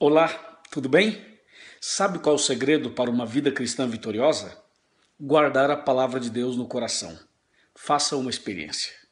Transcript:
Olá, tudo bem? Sabe qual é o segredo para uma vida cristã vitoriosa? Guardar a palavra de Deus no coração. Faça uma experiência.